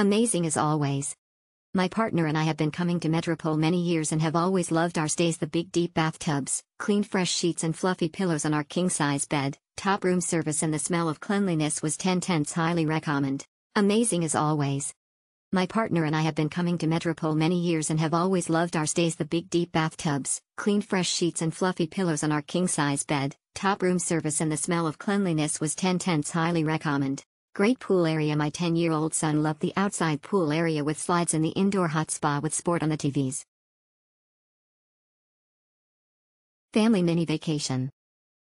Amazing as always. My partner and I have been coming to Metropole many years and have always loved our stays the big deep bathtubs, clean fresh sheets and fluffy pillows on our king-size bed, top room service and the smell of cleanliness was 10 tenths highly recommend. Amazing as always. My partner and I have been coming to Metropole many years and have always loved our stays the big deep bathtubs, clean fresh sheets and fluffy pillows on our king-size bed, top room service and the smell of cleanliness was 10 tenths highly recommend. Great pool area My 10-year-old son loved the outside pool area with slides and the indoor hot spa with sport on the TVs. Family Mini Vacation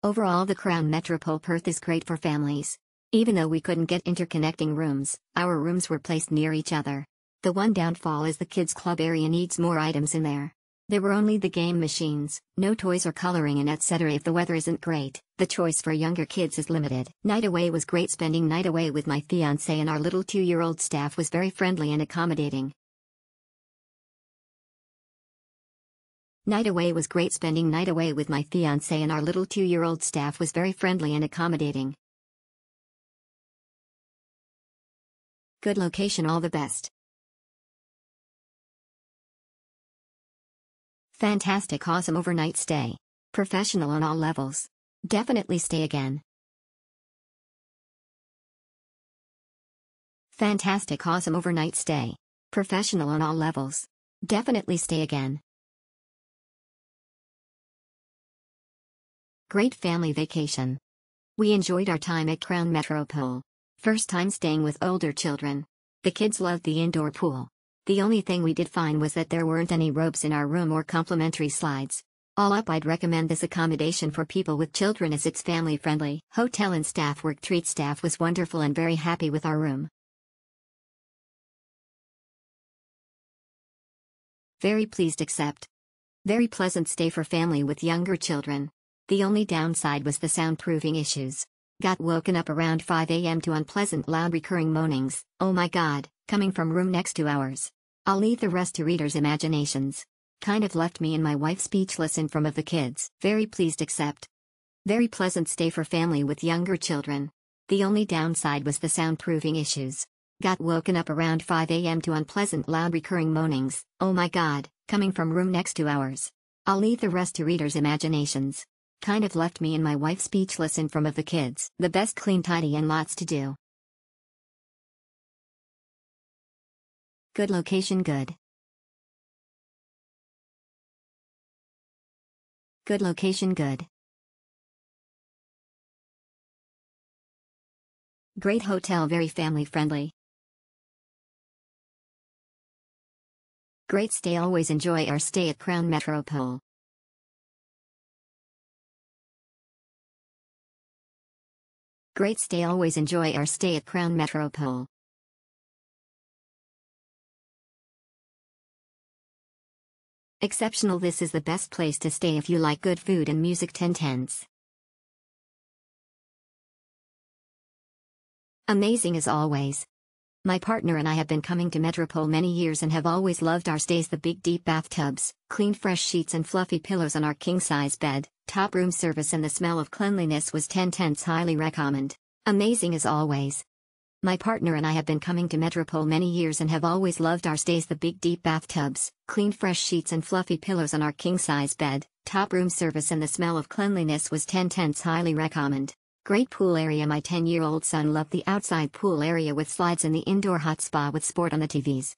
Overall the Crown Metropole Perth is great for families. Even though we couldn't get interconnecting rooms, our rooms were placed near each other. The one downfall is the kids' club area needs more items in there. There were only the game machines, no toys or coloring and etc. If the weather isn't great, the choice for younger kids is limited. Night away was great spending night away with my fiance and our little two-year-old staff was very friendly and accommodating. Night away was great spending night away with my fiance and our little two-year-old staff was very friendly and accommodating. Good location all the best. Fantastic awesome overnight stay. Professional on all levels. Definitely stay again. Fantastic awesome overnight stay. Professional on all levels. Definitely stay again. Great family vacation. We enjoyed our time at Crown Metropole. First time staying with older children. The kids loved the indoor pool. The only thing we did find was that there weren't any ropes in our room or complimentary slides. All up, I'd recommend this accommodation for people with children as it's family friendly. Hotel and staff work treat staff was wonderful and very happy with our room. Very pleased accept. Very pleasant stay for family with younger children. The only downside was the soundproofing issues. Got woken up around 5 a.m. to unpleasant loud recurring moanings, oh my god, coming from room next to ours. I'll leave the rest to readers' imaginations. Kind of left me and my wife speechless in front of the kids. Very pleased except. Very pleasant stay for family with younger children. The only downside was the soundproofing issues. Got woken up around 5 a.m. to unpleasant loud recurring moanings, oh my god, coming from room next to ours. I'll leave the rest to readers' imaginations. Kind of left me and my wife speechless in front of the kids. The best clean tidy and lots to do. Good location good. Good location good. Great hotel very family friendly. Great stay always enjoy our stay at Crown Metropole. Great stay always enjoy our stay at Crown Metropole. Exceptional this is the best place to stay if you like good food and music 1010s. Amazing as always. My partner and I have been coming to Metropole many years and have always loved our stays the big deep bathtubs, clean fresh sheets and fluffy pillows on our king-size bed, top room service and the smell of cleanliness was 10 tenths highly recommend. Amazing as always. My partner and I have been coming to Metropole many years and have always loved our stays the big deep bathtubs, clean fresh sheets and fluffy pillows on our king-size bed, top room service and the smell of cleanliness was 10 tenths highly recommend. Great pool area My 10-year-old son loved the outside pool area with slides and the indoor hot spa with sport on the TVs.